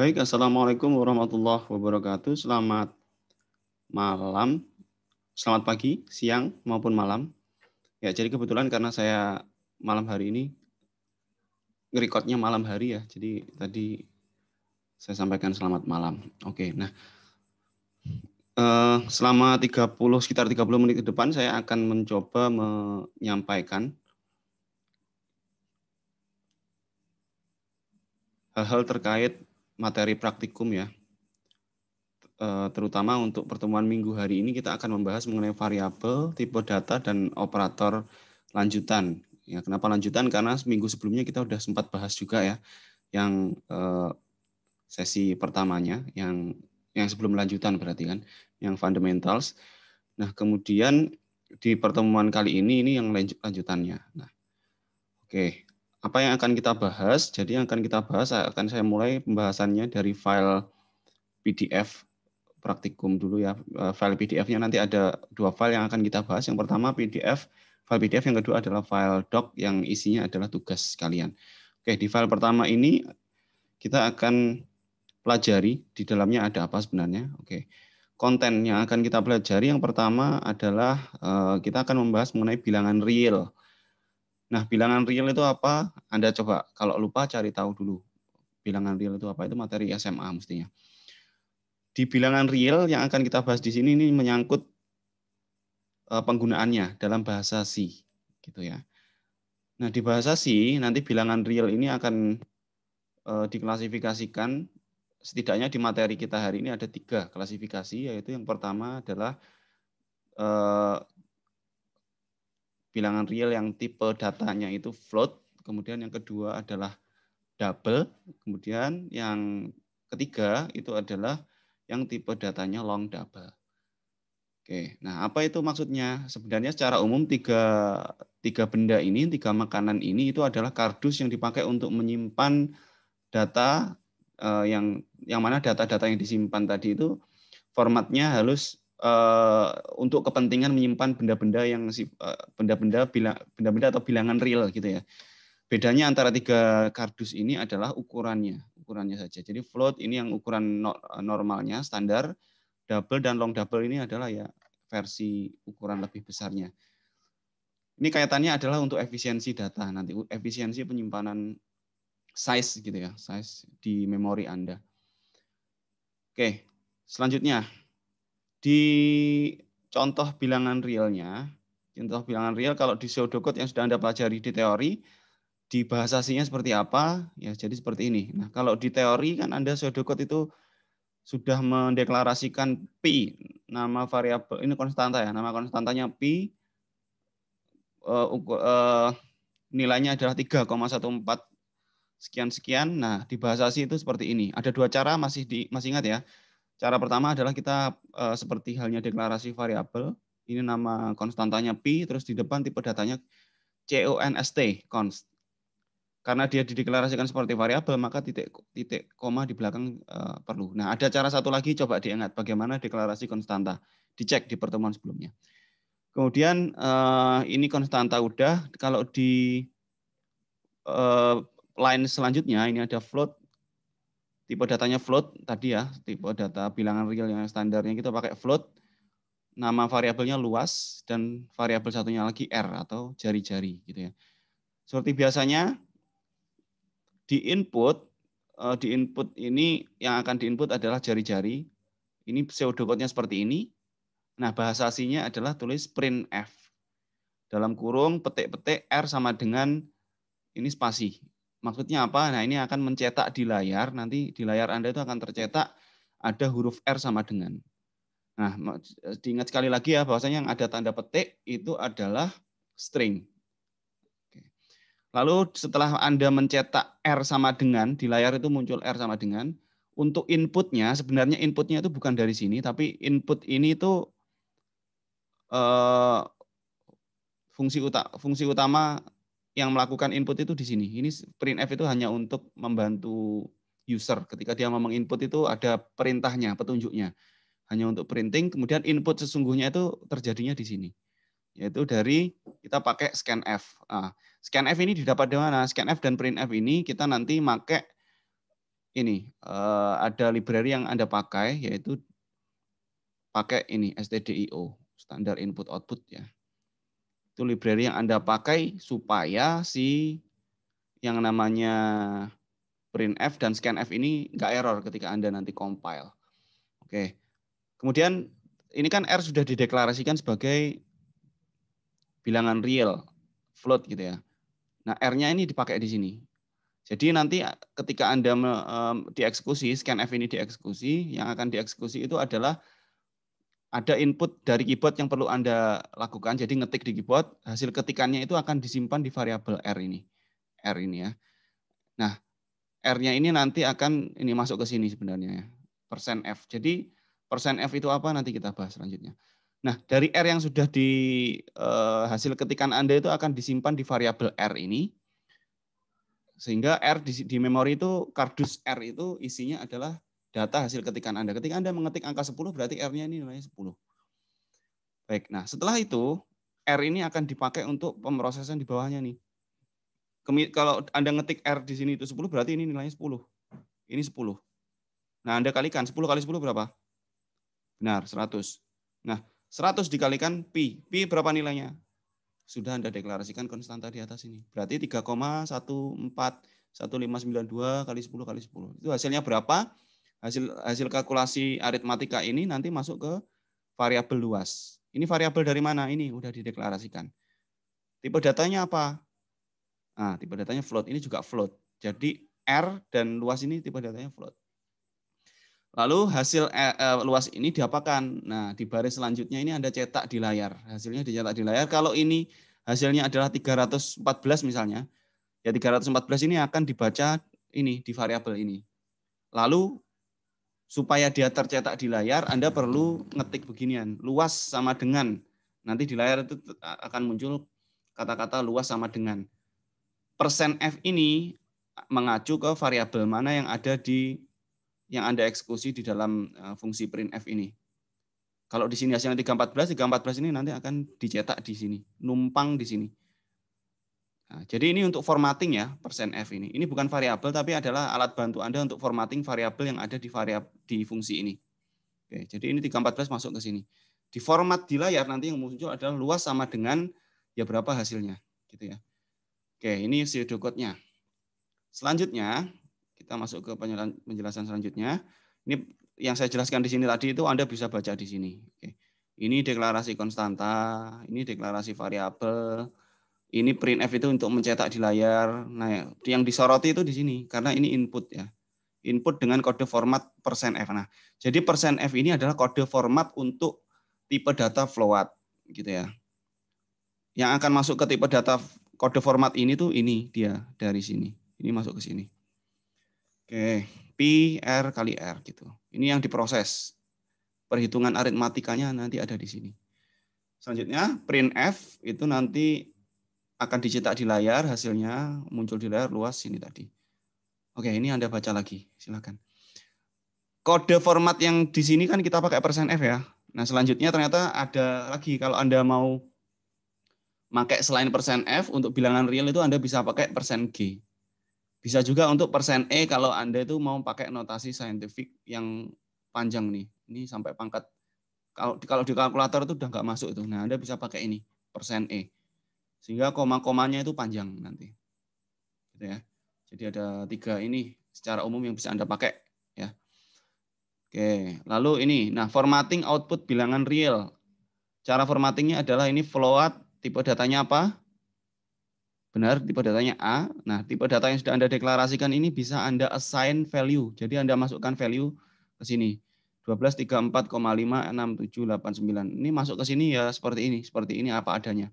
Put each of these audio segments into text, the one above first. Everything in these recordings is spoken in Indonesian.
Baik, Assalamualaikum warahmatullahi wabarakatuh. Selamat malam, selamat pagi, siang, maupun malam. Ya, jadi kebetulan karena saya malam hari ini, nge-recordnya malam hari ya, jadi tadi saya sampaikan selamat malam. Oke, nah eh, selama 30, sekitar 30 menit ke depan saya akan mencoba menyampaikan hal-hal terkait materi praktikum ya. Eh, terutama untuk pertemuan minggu hari ini kita akan membahas mengenai variabel, tipe data dan operator lanjutan. Ya, kenapa lanjutan? Karena minggu sebelumnya kita sudah sempat bahas juga ya yang eh, sesi pertamanya yang yang sebelum lanjutan berarti kan, yang fundamentals. Nah, kemudian di pertemuan kali ini ini yang lanjutannya. Nah, oke, apa yang akan kita bahas? Jadi yang akan kita bahas akan saya mulai pembahasannya dari file PDF praktikum dulu ya. Eh, file PDF-nya nanti ada dua file yang akan kita bahas. Yang pertama PDF, file PDF yang kedua adalah file doc yang isinya adalah tugas kalian. Oke, di file pertama ini kita akan pelajari di dalamnya ada apa sebenarnya. Oke. Konten yang akan kita pelajari yang pertama adalah eh, kita akan membahas mengenai bilangan real. Nah, bilangan real itu apa? Anda coba kalau lupa cari tahu dulu. Bilangan real itu apa? Itu materi SMA mestinya. Di bilangan real yang akan kita bahas di sini ini menyangkut e, penggunaannya dalam bahasa C, gitu ya. Nah, di bahasa C nanti bilangan real ini akan e, diklasifikasikan setidaknya di materi kita hari ini ada tiga klasifikasi yaitu yang pertama adalah e, bilangan real yang tipe datanya itu float, kemudian yang kedua adalah double, kemudian yang ketiga itu adalah yang tipe datanya long double. Oke, nah apa itu maksudnya? Sebenarnya secara umum tiga, tiga benda ini, tiga makanan ini itu adalah kardus yang dipakai untuk menyimpan data eh, yang yang mana data-data yang disimpan tadi itu formatnya halus Eh, untuk kepentingan menyimpan benda-benda yang eh, benda-benda uh, benda-benda atau bilangan real gitu ya. Bedanya antara tiga kardus ini adalah ukurannya, ukurannya saja. Jadi float ini yang ukuran eh, normalnya standar, double dan long double ini adalah ya versi ukuran lebih besarnya. Ini kaitannya adalah untuk efisiensi data nanti efisiensi penyimpanan size gitu ya, size di memori Anda. Oke, selanjutnya di contoh bilangan realnya, contoh bilangan real kalau di pseudocode yang sudah Anda pelajari di teori, di bahasa seperti apa, ya jadi seperti ini. Nah, kalau di teori kan Anda pseudocode itu sudah mendeklarasikan pi nama variabel ini konstanta ya nama konstantanya pi uh, eh, uh, eh, nilainya adalah 3,14 sekian sekian nah di bahasa C itu seperti ini ada dua cara masih di masih ingat ya Cara pertama adalah kita uh, seperti halnya deklarasi variabel, ini nama konstantanya pi, terus di depan tipe datanya const, const. Karena dia dideklarasikan seperti variabel, maka titik titik koma di belakang uh, perlu. Nah, ada cara satu lagi coba diingat bagaimana deklarasi konstanta. Dicek di pertemuan sebelumnya. Kemudian uh, ini konstanta udah, kalau di uh, line selanjutnya ini ada float tipe datanya float tadi ya, tipe data bilangan real yang standarnya kita pakai float, nama variabelnya luas dan variabel satunya lagi R atau jari-jari gitu ya. Seperti biasanya di input eh, di input ini yang akan di input adalah jari-jari. Ini code nya seperti ini. Nah, bahasa adalah tulis print F. Dalam kurung petik-petik R sama dengan ini spasi Maksudnya apa? Nah, ini akan mencetak di layar. Nanti di layar Anda itu akan tercetak ada huruf R sama dengan. Nah, diingat sekali lagi ya, bahwasanya yang ada tanda petik itu adalah string. Lalu setelah Anda mencetak R sama dengan, di layar itu muncul R sama dengan, untuk inputnya, sebenarnya inputnya itu bukan dari sini, tapi input ini itu uh, fungsi, uta fungsi utama yang melakukan input itu di sini. Ini print f itu hanya untuk membantu user. Ketika dia mau menginput itu ada perintahnya, petunjuknya. Hanya untuk printing, kemudian input sesungguhnya itu terjadinya di sini. Yaitu dari kita pakai scan f. Nah, f ini didapat di mana? Scan f dan print f ini kita nanti pakai ini eh, ada library yang Anda pakai yaitu pakai ini STDIO, standar input output ya itu library yang Anda pakai supaya si yang namanya printf dan scanf ini nggak error ketika Anda nanti compile. Oke. Kemudian ini kan R sudah dideklarasikan sebagai bilangan real, float gitu ya. Nah, R-nya ini dipakai di sini. Jadi nanti ketika Anda dieksekusi, scanf ini dieksekusi, yang akan dieksekusi itu adalah ada input dari keyboard yang perlu Anda lakukan. Jadi ngetik di keyboard, hasil ketikannya itu akan disimpan di variabel R ini. R ini ya. Nah, R-nya ini nanti akan ini masuk ke sini sebenarnya ya. Persen %F. Jadi persen %F itu apa nanti kita bahas selanjutnya. Nah, dari R yang sudah di eh, hasil ketikan Anda itu akan disimpan di variabel R ini. Sehingga R di, di memori itu kardus R itu isinya adalah data hasil ketikan Anda. Ketika Anda mengetik angka 10, berarti R-nya ini nilainya 10. Baik, nah setelah itu, R ini akan dipakai untuk pemrosesan di bawahnya nih. Kalau Anda ngetik R di sini itu 10, berarti ini nilainya 10. Ini 10. Nah, Anda kalikan. 10 kali 10 berapa? Benar, 100. Nah, 100 dikalikan Pi. Pi berapa nilainya? Sudah Anda deklarasikan konstanta di atas ini. Berarti 3,141592 kali 10 kali 10. Itu hasilnya berapa? hasil hasil kalkulasi aritmatika ini nanti masuk ke variabel luas. Ini variabel dari mana? Ini udah dideklarasikan. Tipe datanya apa? Nah, tipe datanya float. Ini juga float. Jadi R dan luas ini tipe datanya float. Lalu hasil eh, eh, luas ini diapakan? Nah, di baris selanjutnya ini Anda cetak di layar. Hasilnya dicetak di layar. Kalau ini hasilnya adalah 314 misalnya, ya 314 ini akan dibaca ini di variabel ini. Lalu supaya dia tercetak di layar, Anda perlu ngetik beginian, luas sama dengan. Nanti di layar itu akan muncul kata-kata luas sama dengan. Persen F ini mengacu ke variabel mana yang ada di yang Anda eksekusi di dalam e, fungsi print F ini. Kalau di sini hasilnya 314, 314 ini nanti akan dicetak di sini, numpang di sini. Nah, jadi ini untuk formatting ya persen %f ini. Ini bukan variabel tapi adalah alat bantu Anda untuk formatting variabel yang ada di variab di fungsi ini. Oke, jadi ini 314 masuk ke sini. Di format di layar nanti yang muncul adalah luas sama dengan ya berapa hasilnya gitu ya. Oke, ini pseudo code-nya. Selanjutnya, kita masuk ke penjelasan selanjutnya. Ini yang saya jelaskan di sini tadi itu Anda bisa baca di sini. Oke. Ini deklarasi konstanta, ini deklarasi variabel, ini printf itu untuk mencetak di layar. Nah, yang disoroti itu di sini karena ini input ya. Input dengan kode format persen %f. Nah, jadi persen %f ini adalah kode format untuk tipe data float gitu ya. Yang akan masuk ke tipe data kode format ini tuh ini dia dari sini. Ini masuk ke sini. Oke, P R kali R gitu. Ini yang diproses. Perhitungan aritmatikanya nanti ada di sini. Selanjutnya print F itu nanti akan dicetak di layar, hasilnya muncul di layar luas ini tadi. Oke, ini Anda baca lagi, silakan. Kode format yang di sini kan kita pakai persen %f ya. Nah, selanjutnya ternyata ada lagi kalau Anda mau pakai selain persen %f untuk bilangan real itu Anda bisa pakai persen %g. Bisa juga untuk persen %e kalau Anda itu mau pakai notasi saintifik yang panjang nih. Ini sampai pangkat kalau kalau di kalkulator itu udah nggak masuk itu. Nah, Anda bisa pakai ini persen %e sehingga koma-komanya itu panjang nanti gitu ya jadi ada tiga ini secara umum yang bisa anda pakai ya oke lalu ini nah formatting output bilangan real cara formattingnya adalah ini float tipe datanya apa benar tipe datanya A nah tipe data yang sudah anda deklarasikan ini bisa anda assign value jadi anda masukkan value ke sini 12 5, 6 7 8 9 ini masuk ke sini ya seperti ini seperti ini apa adanya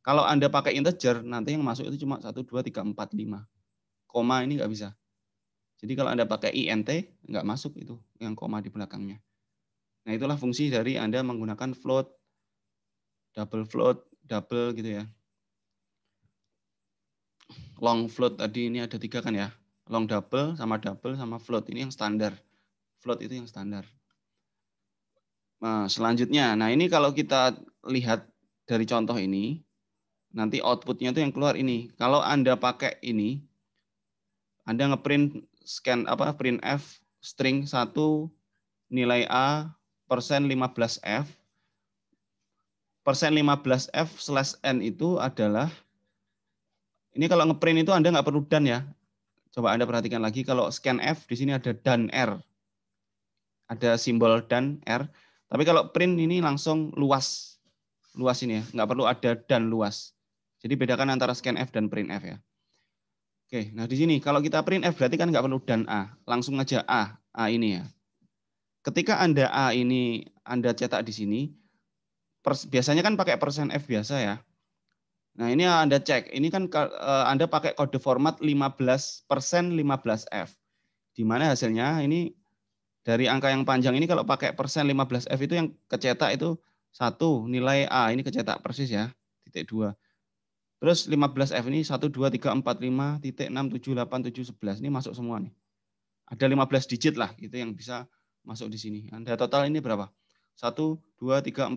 kalau Anda pakai integer, nanti yang masuk itu cuma 1, 2, 3, 4, 5. Koma ini nggak bisa. Jadi kalau Anda pakai INT, nggak masuk itu yang koma di belakangnya. Nah itulah fungsi dari Anda menggunakan float, double float, double gitu ya. Long float tadi ini ada tiga kan ya. Long double sama double sama float. Ini yang standar. Float itu yang standar. Nah, selanjutnya, nah ini kalau kita lihat dari contoh ini, nanti outputnya itu yang keluar ini. Kalau Anda pakai ini, Anda ngeprint scan apa print F string 1 nilai A persen 15F persen 15F slash N itu adalah ini kalau ngeprint itu Anda nggak perlu dan ya. Coba Anda perhatikan lagi kalau scan F di sini ada dan R. Ada simbol dan R. Tapi kalau print ini langsung luas. Luas ini ya, nggak perlu ada dan luas. Jadi bedakan antara scan f dan print f ya. Oke, nah di sini kalau kita print f berarti kan nggak perlu dan A. Langsung aja A, A ini ya. Ketika Anda A ini, Anda cetak di sini, pers, biasanya kan pakai persen %f biasa ya. Nah ini Anda cek, ini kan eh, Anda pakai kode format 15% 15F. Di mana hasilnya ini dari angka yang panjang ini kalau pakai persen 15F itu yang kecetak itu satu nilai A ini kecetak persis ya, titik dua Terus 15F ini 1, 2, 3, 4, 5, titik 6, 7, 8, 7, 11. Ini masuk semua nih. Ada 15 digit lah itu yang bisa masuk di sini. Anda total ini berapa? 1, 2, 3, 4, 5, 6,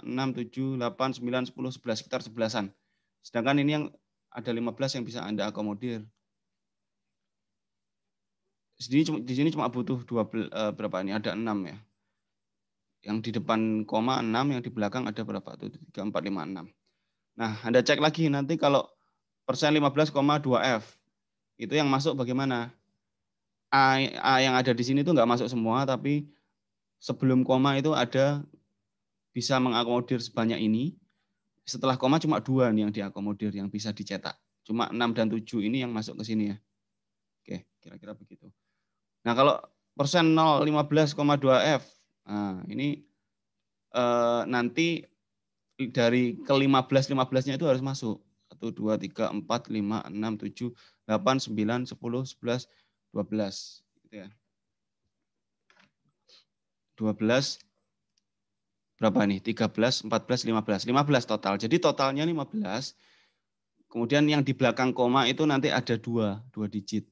7, 8, 9, 10, 11. Sekitar 11-an. Sedangkan ini yang ada 15 yang bisa Anda akomodir. Di sini cuma, di sini cuma butuh dua eh, berapa ini? Ada 6 ya. Yang di depan koma 6, yang di belakang ada berapa? Tuh, 3, 4, 5, 6. Nah, Anda cek lagi nanti kalau persen 15,2F, itu yang masuk bagaimana? A, A yang ada di sini itu nggak masuk semua, tapi sebelum koma itu ada bisa mengakomodir sebanyak ini. Setelah koma cuma dua nih yang diakomodir, yang bisa dicetak. Cuma 6 dan 7 ini yang masuk ke sini ya. Oke, kira-kira begitu. Nah, kalau persen 0,15,2 dua f nah, ini eh, nanti dari ke-15 15-nya itu harus masuk. 1 2 3 4 5 6 7 8 9 10 11 12 gitu ya. 12 berapa nih? 13, 14, 15. 15 total. Jadi totalnya 15. Kemudian yang di belakang koma itu nanti ada dua, dua digit.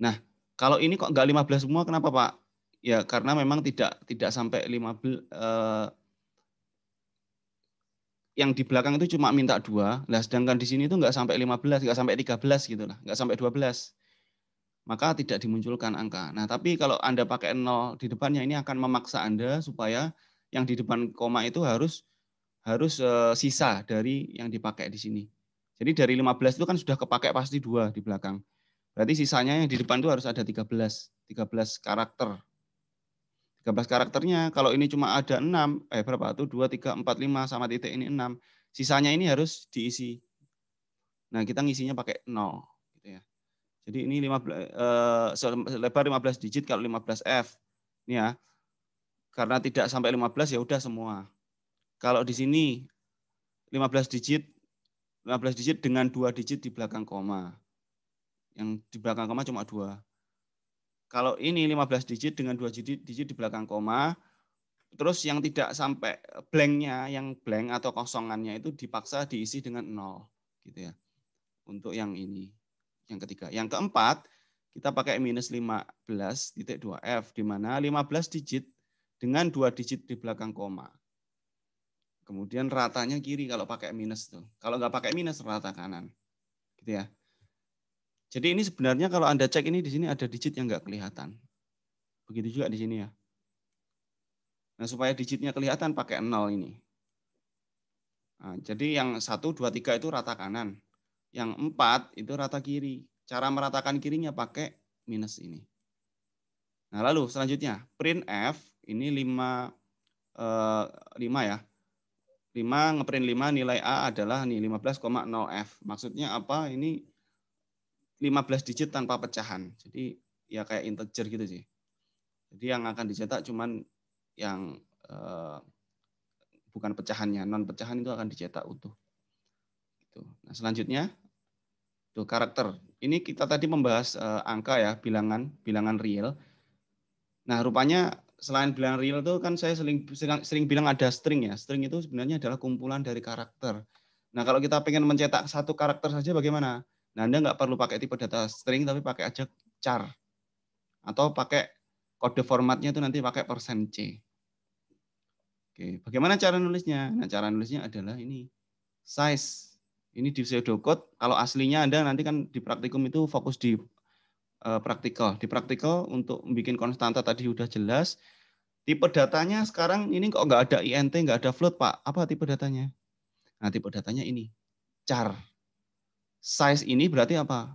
Nah, kalau ini kok enggak 15 semua, kenapa Pak? Ya karena memang tidak tidak sampai 15, eh, yang di belakang itu cuma minta dua, nah sedangkan di sini itu nggak sampai 15, nggak sampai 13 gitu lah, nggak sampai 12. Maka tidak dimunculkan angka. Nah, tapi kalau Anda pakai nol di depannya ini akan memaksa Anda supaya yang di depan koma itu harus harus e, sisa dari yang dipakai di sini. Jadi dari 15 itu kan sudah kepakai pasti dua di belakang. Berarti sisanya yang di depan itu harus ada 13, 13 karakter gambar karakternya. Kalau ini cuma ada 6, eh berapa? Tuh 2, 3, 4, 5 sama titik ini 6. Sisanya ini harus diisi. Nah, kita ngisinya pakai 0 gitu ya. Jadi ini 15 eh, lebar 15 digit kalau 15F. Ini ya. Karena tidak sampai 15 ya udah semua. Kalau di sini 15 digit 15 digit dengan dua digit di belakang koma. Yang di belakang koma cuma dua kalau ini 15 digit dengan dua digit, digit di belakang koma, terus yang tidak sampai blanknya, yang blank atau kosongannya itu dipaksa diisi dengan nol, gitu ya. Untuk yang ini, yang ketiga. Yang keempat, kita pakai minus 15.2F, di mana 15 digit dengan dua digit di belakang koma. Kemudian ratanya kiri kalau pakai minus tuh. Kalau nggak pakai minus, rata kanan. Gitu ya. Jadi ini sebenarnya kalau Anda cek ini di sini ada digit yang enggak kelihatan. Begitu juga di sini ya. Nah, supaya digitnya kelihatan pakai nol ini. Nah, jadi yang 1, 2, 3 itu rata kanan. Yang 4 itu rata kiri. Cara meratakan kirinya pakai minus ini. Nah, lalu selanjutnya print F ini 5 5 eh, ya. 5 ngeprint 5 nilai A adalah nih 15,0F. Maksudnya apa? Ini 15 digit tanpa pecahan. Jadi ya kayak integer gitu sih. Jadi yang akan dicetak cuman yang eh, bukan pecahannya, non pecahan itu akan dicetak utuh. Gitu. Nah, selanjutnya tuh karakter. Ini kita tadi membahas eh, angka ya, bilangan, bilangan real. Nah, rupanya selain bilangan real itu kan saya sering, sering sering bilang ada string ya. String itu sebenarnya adalah kumpulan dari karakter. Nah, kalau kita pengen mencetak satu karakter saja bagaimana? Nah, Anda nggak perlu pakai tipe data string, tapi pakai aja char. Atau pakai kode formatnya itu nanti pakai persen %c. Oke, bagaimana cara nulisnya? Nah, cara nulisnya adalah ini. Size. Ini di code. Kalau aslinya Anda nanti kan di praktikum itu fokus di uh, praktikal. Di praktikal untuk bikin konstanta tadi sudah jelas. Tipe datanya sekarang ini kok nggak ada INT, nggak ada float, Pak. Apa tipe datanya? Nah, tipe datanya ini. Char size ini berarti apa?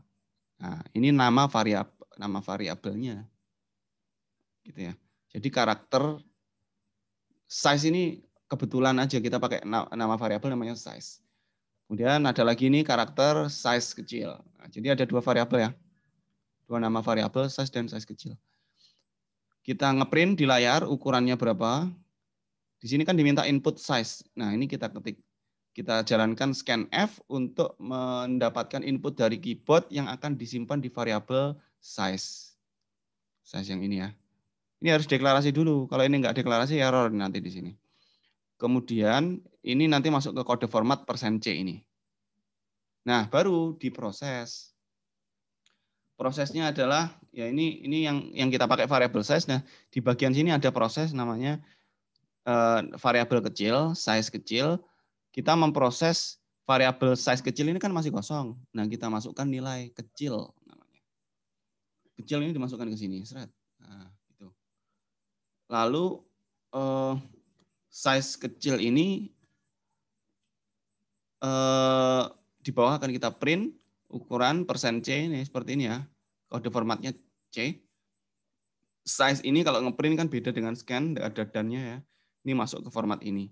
Nah, ini nama variab nama variabelnya. Gitu ya. Jadi karakter size ini kebetulan aja kita pakai nama variabel namanya size. Kemudian ada lagi ini karakter size kecil. Nah, jadi ada dua variabel ya. Dua nama variabel size dan size kecil. Kita ngeprint di layar ukurannya berapa. Di sini kan diminta input size. Nah, ini kita ketik kita jalankan scan f untuk mendapatkan input dari keyboard yang akan disimpan di variabel size. Size yang ini ya. Ini harus deklarasi dulu. Kalau ini nggak deklarasi error nanti di sini. Kemudian ini nanti masuk ke kode format persen %c ini. Nah, baru diproses. Prosesnya adalah ya ini ini yang yang kita pakai variabel size. Nah, di bagian sini ada proses namanya uh, variabel kecil, size kecil, kita memproses variabel size kecil ini kan masih kosong. Nah, kita masukkan nilai kecil Kecil ini dimasukkan ke sini, seret. Nah, itu. Lalu eh, size kecil ini eh, di bawah akan kita print ukuran persen %c ini seperti ini ya. Kode formatnya C. Size ini kalau ngeprint kan beda dengan scan, ada dannya ya. Ini masuk ke format ini.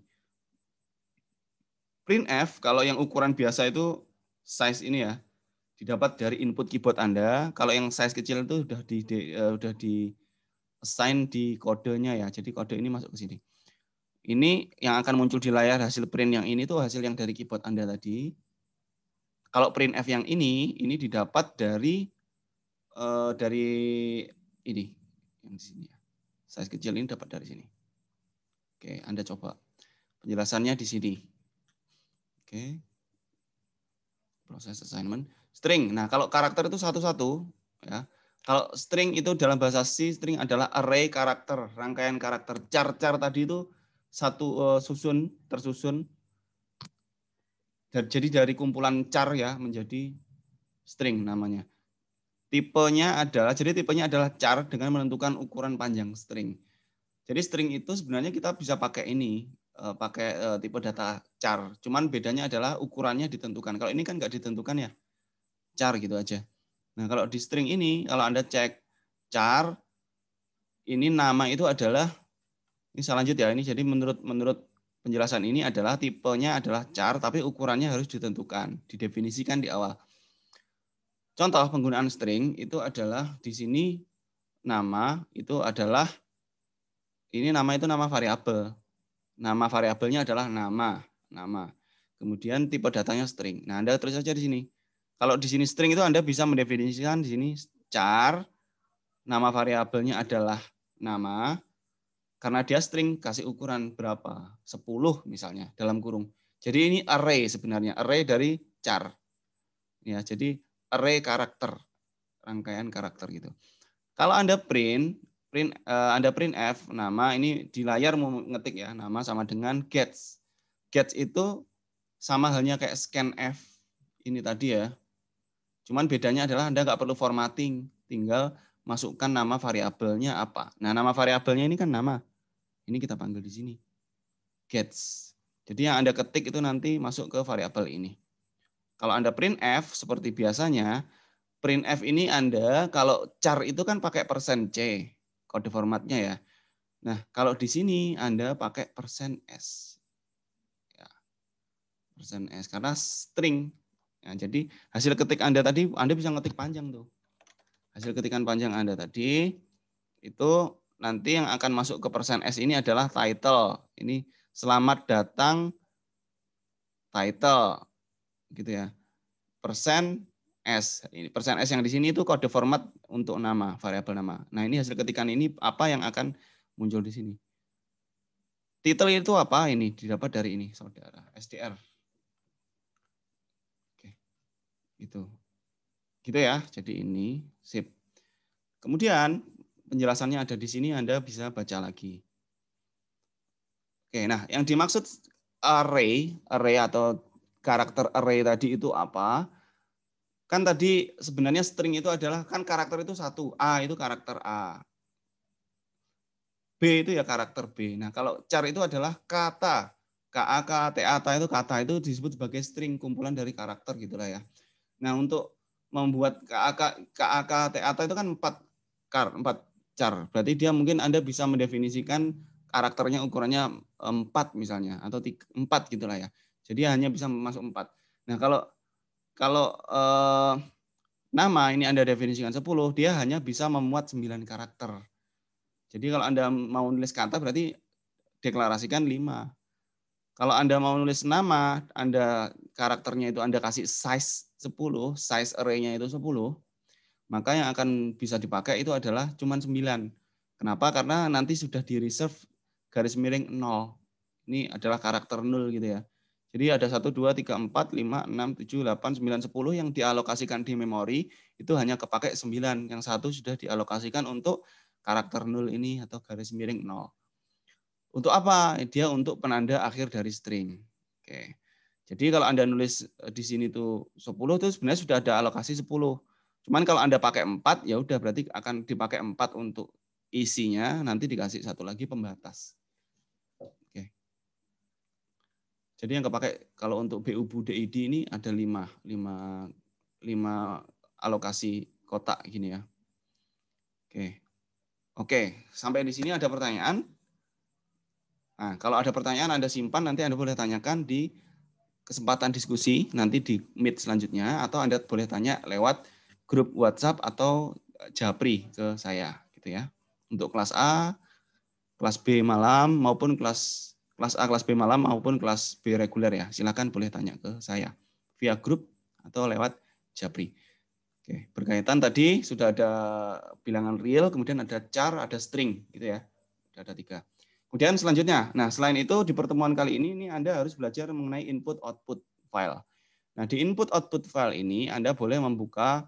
Print F kalau yang ukuran biasa itu size ini ya didapat dari input keyboard Anda. Kalau yang size kecil itu sudah di, eh, sudah di assign di kodenya ya. Jadi kode ini masuk ke sini. Ini yang akan muncul di layar hasil print yang ini tuh hasil yang dari keyboard Anda tadi. Kalau print F yang ini ini didapat dari eh, dari ini yang di sini ya. Size kecil ini dapat dari sini. Oke, Anda coba penjelasannya di sini. Oke. Proses assignment string. Nah, kalau karakter itu satu-satu ya. Kalau string itu dalam bahasa C string adalah array karakter, rangkaian karakter. Char-char tadi itu satu uh, susun tersusun jadi dari kumpulan char ya menjadi string namanya. Tipenya adalah jadi tipenya adalah char dengan menentukan ukuran panjang string. Jadi string itu sebenarnya kita bisa pakai ini Eh, pakai uh, tipe data char. Cuman bedanya adalah ukurannya ditentukan. Kalau ini kan nggak ditentukan ya, char gitu aja. Nah kalau di string ini, kalau Anda cek char, ini nama itu adalah, ini saya lanjut ya, ini jadi menurut menurut penjelasan ini adalah tipenya adalah char, tapi ukurannya harus ditentukan, didefinisikan di awal. Contoh penggunaan string itu adalah di sini nama itu adalah ini nama itu nama variabel Nama variabelnya adalah nama, nama. Kemudian tipe datanya string. Nah, Anda tulis saja di sini. Kalau di sini string itu Anda bisa mendefinisikan di sini char nama variabelnya adalah nama karena dia string kasih ukuran berapa? 10 misalnya dalam kurung. Jadi ini array sebenarnya, array dari char. Ya, jadi array karakter, rangkaian karakter gitu. Kalau Anda print, print uh, Anda print F nama ini di layar mau ngetik ya nama sama dengan gets. Gets itu sama halnya kayak scan F ini tadi ya. Cuman bedanya adalah Anda nggak perlu formatting, tinggal masukkan nama variabelnya apa. Nah, nama variabelnya ini kan nama. Ini kita panggil di sini. Gets. Jadi yang Anda ketik itu nanti masuk ke variabel ini. Kalau Anda print F seperti biasanya, print F ini Anda kalau char itu kan pakai persen %C kode formatnya ya. Nah, kalau di sini Anda pakai persen %s. Ya. Persen %s karena string. Nah, jadi hasil ketik Anda tadi Anda bisa ngetik panjang tuh. Hasil ketikan panjang Anda tadi itu nanti yang akan masuk ke persen %s ini adalah title. Ini selamat datang title gitu ya. Persen S. ini Persen S yang di sini itu kode format untuk nama, variabel nama. Nah, ini hasil ketikan ini apa yang akan muncul di sini? Title itu apa? Ini didapat dari ini, saudara. STR. Oke. Gitu. Gitu ya. Jadi ini sip. Kemudian penjelasannya ada di sini, Anda bisa baca lagi. Oke, nah yang dimaksud array, array atau karakter array tadi itu apa? Kan tadi sebenarnya string itu adalah kan karakter itu satu. A itu karakter A. B itu ya karakter B. Nah, kalau char itu adalah kata. k k a a t TA itu kata itu disebut sebagai string kumpulan dari karakter gitulah ya. Nah, untuk membuat k k k a a t TA itu kan empat kar, empat char. Berarti dia mungkin Anda bisa mendefinisikan karakternya ukurannya empat misalnya atau tiga, empat gitulah ya. Jadi hanya bisa masuk empat. Nah kalau kalau eh, nama ini Anda definisikan 10, dia hanya bisa memuat 9 karakter. Jadi kalau Anda mau nulis kata berarti deklarasikan 5. Kalau Anda mau nulis nama, Anda karakternya itu Anda kasih size 10, size array-nya itu 10, maka yang akan bisa dipakai itu adalah cuma 9. Kenapa? Karena nanti sudah di reserve garis miring 0. Ini adalah karakter 0 gitu ya. Jadi ada 1, 2, 3, 4, 5, 6, 7, 8, 9, 10 yang dialokasikan di memori itu hanya kepake 9. Yang satu sudah dialokasikan untuk karakter 0 ini atau garis miring 0. Untuk apa? Dia untuk penanda akhir dari string. Oke. Jadi kalau Anda nulis eh, di sini tuh 10 itu sebenarnya sudah ada alokasi 10. Cuman kalau Anda pakai 4 ya udah berarti akan dipakai 4 untuk isinya, nanti dikasih satu lagi pembatas. Jadi yang kepake kalau untuk BU BUDID ini ada lima, lima, lima alokasi kotak gini ya. Oke. Oke, sampai di sini ada pertanyaan. Nah, kalau ada pertanyaan Anda simpan, nanti Anda boleh tanyakan di kesempatan diskusi nanti di meet selanjutnya atau Anda boleh tanya lewat grup WhatsApp atau eh, Japri ke saya gitu ya. Untuk kelas A, kelas B malam maupun kelas kelas A, kelas B malam maupun kelas B reguler ya. Silakan boleh tanya ke saya via grup atau lewat Japri. Oke, berkaitan tadi sudah ada bilangan real, kemudian ada char, ada string gitu ya. Sudah ada tiga. Kemudian selanjutnya, nah selain itu di pertemuan kali ini, ini Anda harus belajar mengenai input output file. Nah di input output file ini Anda boleh membuka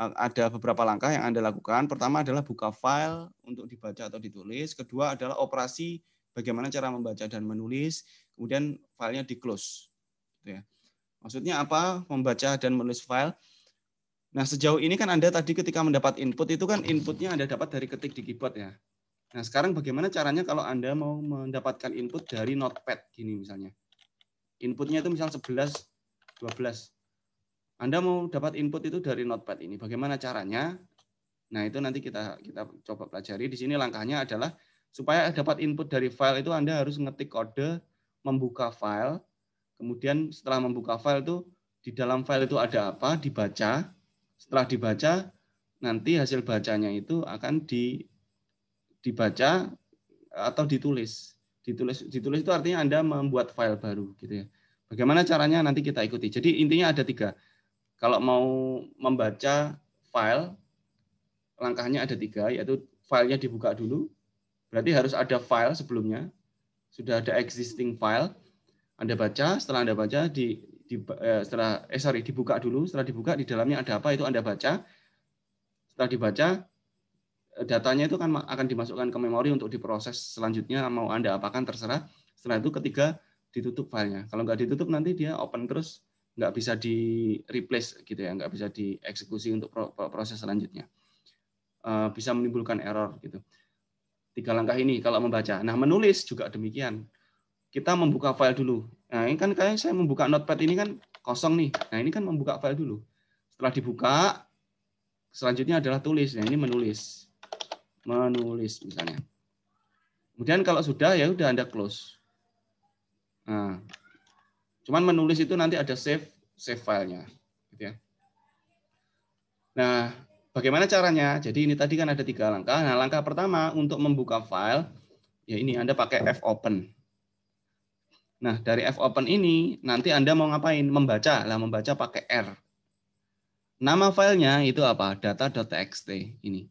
eh, ada beberapa langkah yang Anda lakukan. Pertama adalah buka file untuk dibaca atau ditulis. Kedua adalah operasi bagaimana cara membaca dan menulis, kemudian filenya di close. Gitu ya. Maksudnya apa? Membaca dan menulis file. Nah, sejauh ini kan Anda tadi ketika mendapat input itu kan inputnya Anda dapat dari ketik di keyboard ya. Nah, sekarang bagaimana caranya kalau Anda mau mendapatkan input dari notepad gini misalnya. Inputnya itu misal 11, 12. Anda mau dapat input itu dari notepad ini. Bagaimana caranya? Nah, itu nanti kita kita coba pelajari. Di sini langkahnya adalah Supaya dapat input dari file itu Anda harus ngetik kode membuka file. Kemudian setelah membuka file itu di dalam file itu ada apa, dibaca. Setelah dibaca, nanti hasil bacanya itu akan di dibaca atau ditulis. Ditulis ditulis itu artinya Anda membuat file baru gitu ya. Bagaimana caranya nanti kita ikuti. Jadi intinya ada tiga. Kalau mau membaca file, langkahnya ada tiga, yaitu filenya dibuka dulu, Berarti harus ada file sebelumnya, sudah ada existing file. Anda baca, setelah Anda baca di, di eh, setelah eh sorry dibuka dulu, setelah dibuka di dalamnya ada apa itu Anda baca. Setelah dibaca eh, datanya itu kan akan dimasukkan ke memori untuk diproses selanjutnya mau Anda apakan terserah. Setelah itu ketiga ditutup filenya. Kalau nggak ditutup nanti dia open terus nggak bisa di replace gitu ya, nggak bisa dieksekusi untuk proses selanjutnya. Eh, bisa menimbulkan error gitu. Tiga langkah ini kalau membaca. Nah, menulis juga demikian. Kita membuka file dulu. Nah, ini kan kayak saya membuka notepad ini kan kosong nih. Nah, ini kan membuka file dulu. Setelah dibuka, selanjutnya adalah tulis. Nah, ini menulis. Menulis misalnya. Kemudian kalau sudah ya udah Anda close. Nah, cuman menulis itu nanti ada save save filenya, gitu ya. Nah, Bagaimana caranya? Jadi ini tadi kan ada tiga langkah. Nah, langkah pertama untuk membuka file, ya ini Anda pakai fopen. Nah, dari fopen ini nanti Anda mau ngapain? Membaca. Lah, membaca pakai R. Nama filenya itu apa? data.txt ini.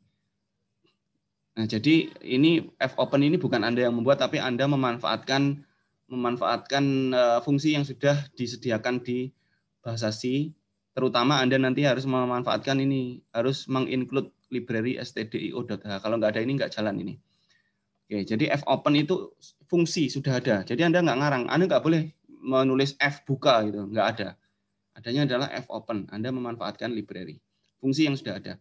Nah, jadi ini fopen ini bukan Anda yang membuat, tapi Anda memanfaatkan memanfaatkan eh, fungsi yang sudah disediakan di bahasa C terutama Anda nanti harus memanfaatkan ini, harus menginclude library stdio.h. Kalau nggak ada ini nggak jalan ini. Oke, jadi f open itu fungsi sudah ada. Jadi Anda nggak ngarang, Anda nggak boleh menulis f buka gitu, nggak ada. Adanya adalah f open. Anda memanfaatkan library, fungsi yang sudah ada.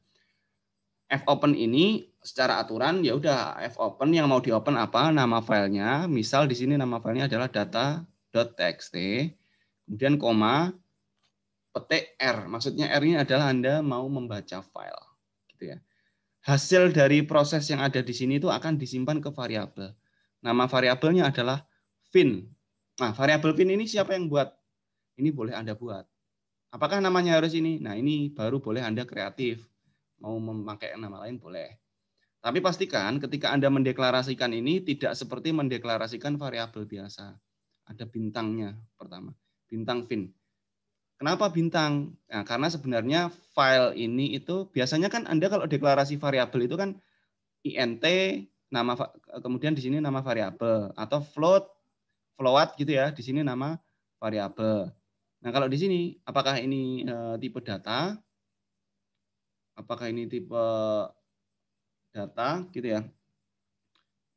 F open ini secara aturan ya udah F open yang mau di open apa nama filenya. Misal di sini nama filenya adalah data.txt, kemudian koma petik R. Maksudnya R-nya adalah Anda mau membaca file. Gitu ya. Hasil dari proses yang ada di sini itu akan disimpan ke variabel. Nama variabelnya adalah fin. Nah, variabel fin ini siapa yang buat? Ini boleh Anda buat. Apakah namanya harus ini? Nah, ini baru boleh Anda kreatif. Mau memakai nama lain boleh. Tapi pastikan ketika Anda mendeklarasikan ini tidak seperti mendeklarasikan variabel biasa. Ada bintangnya pertama, bintang fin. Kenapa bintang? Nah, karena sebenarnya file ini itu biasanya kan Anda kalau deklarasi variabel itu kan int nama kemudian di sini nama variabel atau float float gitu ya di sini nama variabel. Nah kalau di sini apakah ini e, tipe data? Apakah ini tipe data gitu ya?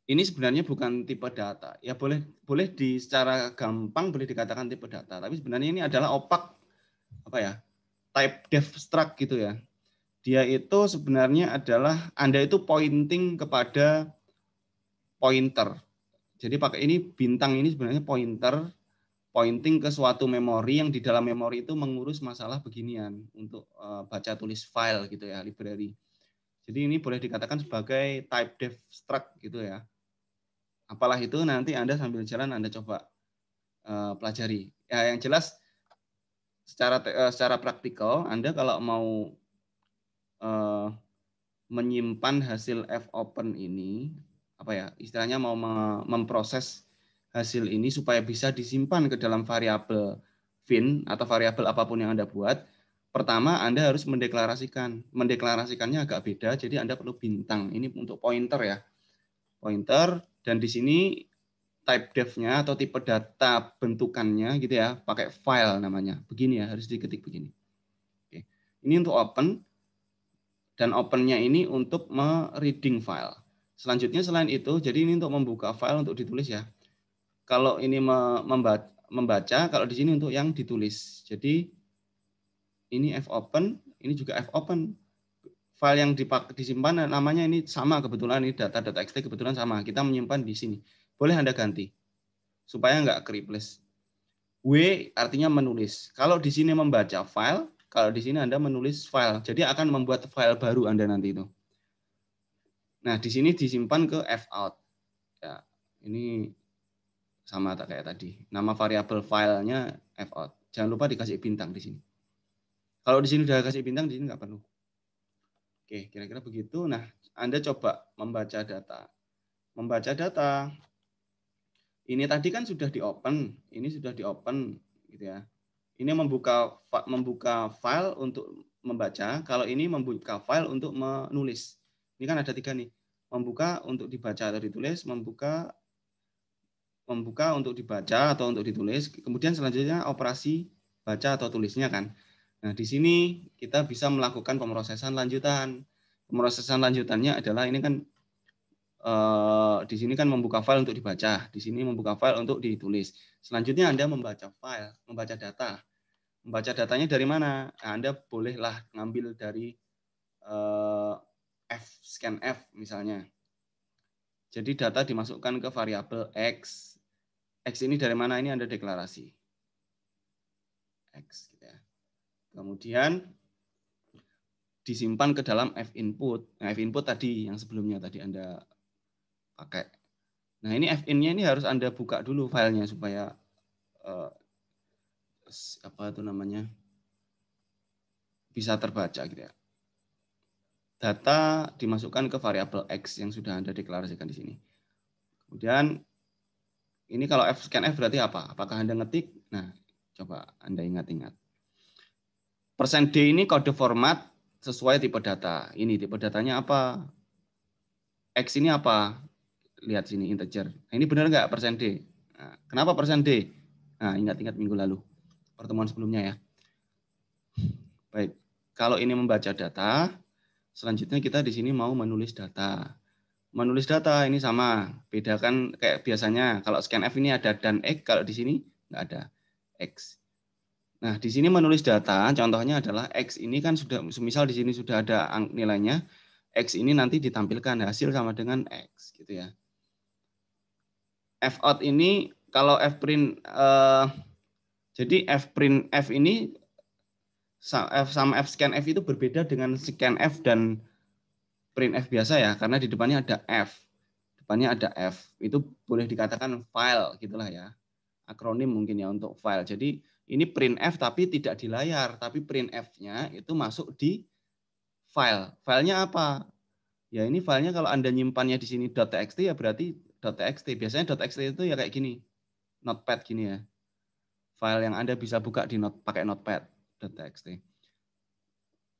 Ini sebenarnya bukan tipe data. Ya boleh boleh di secara gampang boleh dikatakan tipe data, tapi sebenarnya ini adalah opak apa ya type struct gitu ya dia itu sebenarnya adalah anda itu pointing kepada pointer jadi pakai ini bintang ini sebenarnya pointer pointing ke suatu memori yang di dalam memori itu mengurus masalah beginian untuk eh, baca tulis file gitu ya library jadi ini boleh dikatakan sebagai type def struct gitu ya apalah itu nanti anda sambil jalan anda coba eh, pelajari ya yang jelas secara uh, secara praktikal Anda kalau mau uh, menyimpan hasil F open ini apa ya istilahnya mau memproses hasil ini supaya bisa disimpan ke dalam variabel fin atau variabel apapun yang Anda buat. Pertama, Anda harus mendeklarasikan. Mendeklarasikannya agak beda, jadi Anda perlu bintang. Ini untuk pointer ya. Pointer dan di sini type def-nya atau tipe data bentukannya gitu ya, pakai file namanya. Begini ya, harus diketik begini. Oke. Ini untuk open dan open-nya ini untuk mereading file. Selanjutnya selain itu, jadi ini untuk membuka file untuk ditulis ya. Kalau ini membaca, kalau di sini untuk yang ditulis. Jadi ini f open, ini juga f open. File yang disimpan namanya ini sama kebetulan ini data data kebetulan sama. Kita menyimpan di sini boleh Anda ganti supaya nggak keriples. W artinya menulis. Kalau di sini membaca file, kalau di sini Anda menulis file. Jadi akan membuat file baru Anda nanti itu. Nah, di sini disimpan ke out. Ya, ini sama tak kayak tadi. Nama variabel filenya f out Jangan lupa dikasih bintang di sini. Kalau di sini udah kasih bintang, di sini nggak perlu. Oke, kira-kira begitu. Nah, Anda coba membaca data. Membaca data, ini tadi kan sudah di open, ini sudah di open gitu ya. Ini membuka membuka file untuk membaca, kalau ini membuka file untuk menulis. Ini kan ada tiga nih. Membuka untuk dibaca atau ditulis, membuka membuka untuk dibaca atau untuk ditulis. Kemudian selanjutnya operasi baca atau tulisnya kan. Nah, di sini kita bisa melakukan pemrosesan lanjutan. Pemrosesan lanjutannya adalah ini kan Eh, di sini kan membuka file untuk dibaca, di sini membuka file untuk ditulis. Selanjutnya Anda membaca file, membaca data. Membaca datanya dari mana? Nah, Anda bolehlah ngambil dari uh, F, scan F misalnya. Jadi data dimasukkan ke variabel X. X ini dari mana? Ini Anda deklarasi. X. Gitu ya. Kemudian disimpan ke dalam F input. Nah, F input tadi yang sebelumnya tadi Anda pakai. Nah ini fn nya ini harus anda buka dulu filenya supaya uh, apa itu namanya bisa terbaca gitu ya. Data dimasukkan ke variabel x yang sudah anda deklarasikan di sini. Kemudian ini kalau f scan f berarti apa? Apakah anda ngetik? Nah coba anda ingat-ingat. Persen d ini kode format sesuai tipe data. Ini tipe datanya apa? X ini apa? lihat sini integer. Nah, ini benar nggak persen D? Nah, kenapa persen D? Nah, ingat-ingat minggu lalu pertemuan sebelumnya ya. Baik, kalau ini membaca data, selanjutnya kita di sini mau menulis data. Menulis data ini sama, bedakan kayak biasanya. Kalau scan F ini ada dan X, kalau di sini nggak ada X. Nah, di sini menulis data, contohnya adalah X ini kan sudah, misal di sini sudah ada nilainya, X ini nanti ditampilkan hasil sama dengan X gitu ya. F out ini kalau F print eh, jadi F print F ini F sama F scan F itu berbeda dengan scan F dan print F biasa ya karena di depannya ada F. Depannya ada F. Itu boleh dikatakan file gitulah ya. Akronim mungkin ya untuk file. Jadi ini print F tapi tidak di layar, tapi print F-nya itu masuk di file. Filenya apa? Ya ini filenya kalau Anda nyimpannya di sini .txt ya berarti .txt. Biasanya .txt itu ya kayak gini. Notepad gini ya. File yang Anda bisa buka di not, pakai notepad .txt.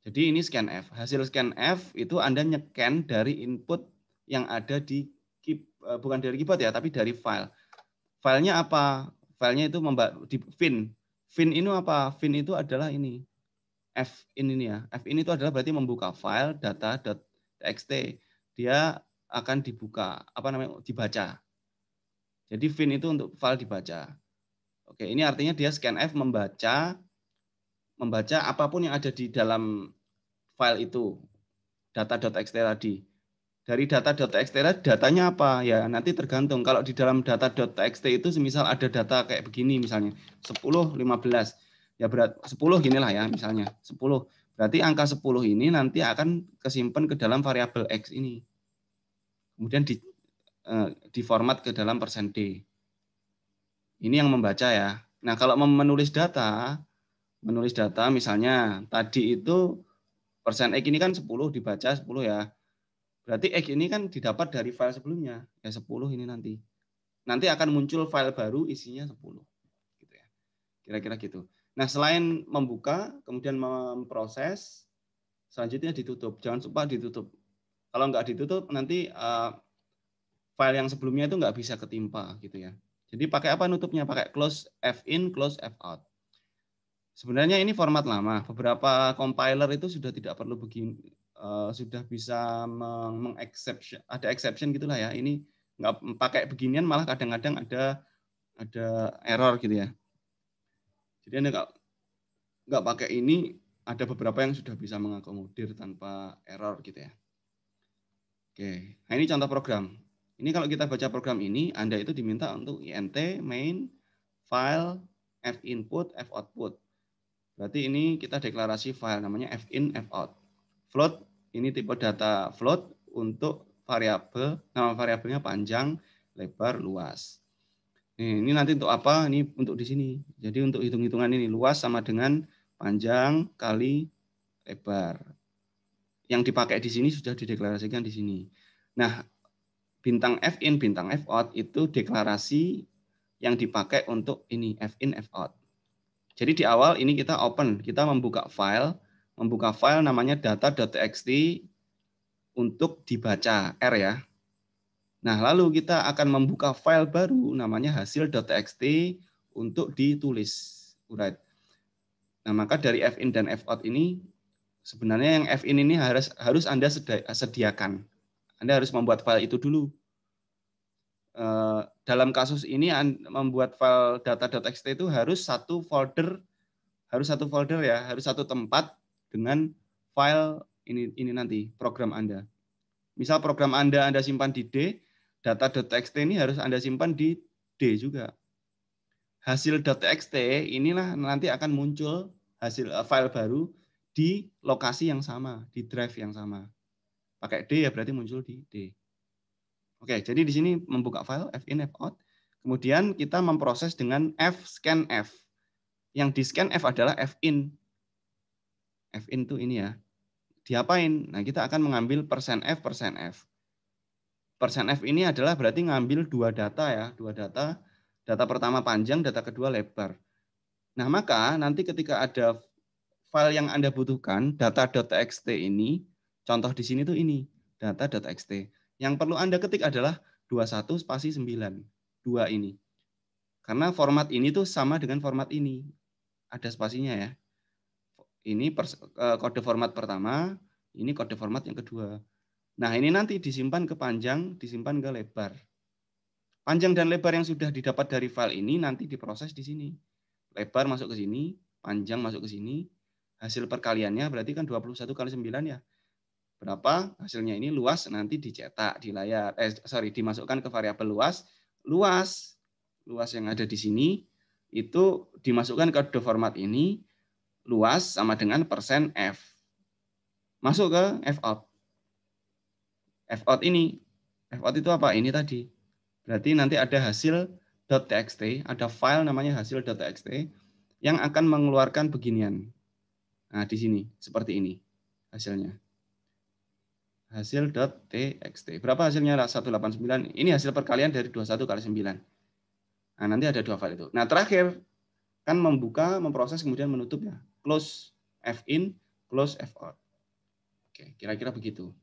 Jadi ini scanf. Hasil scanf itu Anda nyekan dari input yang ada di e, bukan dari keyboard ya, tapi dari file. Filenya apa? Filenya itu di fin. Fin ini apa? Fin itu adalah ini. F in ini ya. F in itu adalah berarti membuka file data Dia akan dibuka apa namanya dibaca. Jadi fin itu untuk file dibaca. Oke, ini artinya dia scanf membaca membaca apapun yang ada di dalam file itu data.txt tadi. Dari data.txt datanya apa? Ya, nanti tergantung. Kalau di dalam data.txt itu semisal ada data kayak begini misalnya, 10, 15. Ya berat 10 inilah ya misalnya, 10. Berarti angka 10 ini nanti akan kesimpan ke dalam variabel X ini kemudian di, eh, diformat ke dalam persen D. Ini yang membaca ya. Nah, kalau menulis data, menulis data misalnya tadi itu persen X ini kan 10 dibaca 10 ya. Berarti X ini kan didapat dari file sebelumnya. Ya 10 ini nanti. Nanti akan muncul file baru isinya 10. Gitu ya. Kira-kira gitu. Nah, selain membuka, kemudian memproses, selanjutnya ditutup. Jangan lupa ditutup. Kalau nggak ditutup nanti uh, file yang sebelumnya itu nggak bisa ketimpa gitu ya. Jadi pakai apa nutupnya? Pakai close f in, close f out. Sebenarnya ini format lama. Beberapa compiler itu sudah tidak perlu begini, uh, sudah bisa mengeksepsi, meng ada exception gitulah ya. Ini nggak pakai beginian malah kadang-kadang ada ada error gitu ya. Jadi anda nggak nggak pakai ini ada beberapa yang sudah bisa mengakomodir tanpa error gitu ya. Oke, nah ini contoh program. Ini kalau kita baca program ini, Anda itu diminta untuk int main file f input f output. Berarti ini kita deklarasi file namanya f in f out. Float ini tipe data float untuk variabel nama variabelnya panjang, lebar, luas. Nih, ini nanti untuk apa? Ini untuk di sini. Jadi untuk hitung-hitungan ini luas sama dengan panjang kali lebar yang dipakai di sini sudah dideklarasikan di sini. Nah, bintang F in, bintang F out itu deklarasi yang dipakai untuk ini F in, F out. Jadi di awal ini kita open, kita membuka file, membuka file namanya data.txt untuk dibaca R ya. Nah, lalu kita akan membuka file baru namanya hasil.txt untuk ditulis. Right. Nah, maka dari F in dan F out ini Sebenarnya yang Fin ini harus harus Anda sediakan. Anda harus membuat file itu dulu. Eh, dalam kasus ini membuat file data.txt itu harus satu folder harus satu folder ya, harus satu tempat dengan file ini ini nanti program Anda. Misal program Anda Anda simpan di D, data.txt ini harus Anda simpan di D juga. Hasil .txt inilah nanti akan muncul hasil eh, file baru di lokasi yang sama, di drive yang sama. Pakai D ya berarti muncul di D. Oke, jadi di sini membuka file F in F out kemudian kita memproses dengan f scan f. Yang di scan f adalah F in F in itu ini ya. Diapain? Nah, kita akan mengambil persen %f persen %f. Persen %f ini adalah berarti ngambil dua data ya, dua data. Data pertama panjang, data kedua lebar. Nah, maka nanti ketika ada file yang Anda butuhkan, data.txt ini, contoh di sini tuh ini, data.txt. Yang perlu Anda ketik adalah 21 spasi 9, 2 ini. Karena format ini tuh sama dengan format ini. Ada spasinya ya. Ini pers eh, kode format pertama, ini kode format yang kedua. Nah, ini nanti disimpan ke panjang, disimpan ke lebar. Panjang dan lebar yang sudah didapat dari file ini nanti diproses di sini. Lebar masuk ke sini, panjang masuk ke sini, hasil perkaliannya berarti kan 21 kali 9 ya. Berapa? Hasilnya ini luas nanti dicetak di layar eh sorry dimasukkan ke variabel luas. Luas luas yang ada di sini itu dimasukkan ke do format ini luas sama dengan persen %f. Masuk ke f out f out ini f out itu apa? Ini tadi. Berarti nanti ada hasil .txt, ada file namanya hasil txt yang akan mengeluarkan beginian. Nah, di sini seperti ini hasilnya. Hasil dot txt. Berapa hasilnya 189? Ini hasil perkalian dari 21 kali 9. Nah, nanti ada dua file itu. Nah, terakhir kan membuka, memproses kemudian menutup ya. Close f in, close f out. Oke, kira-kira begitu.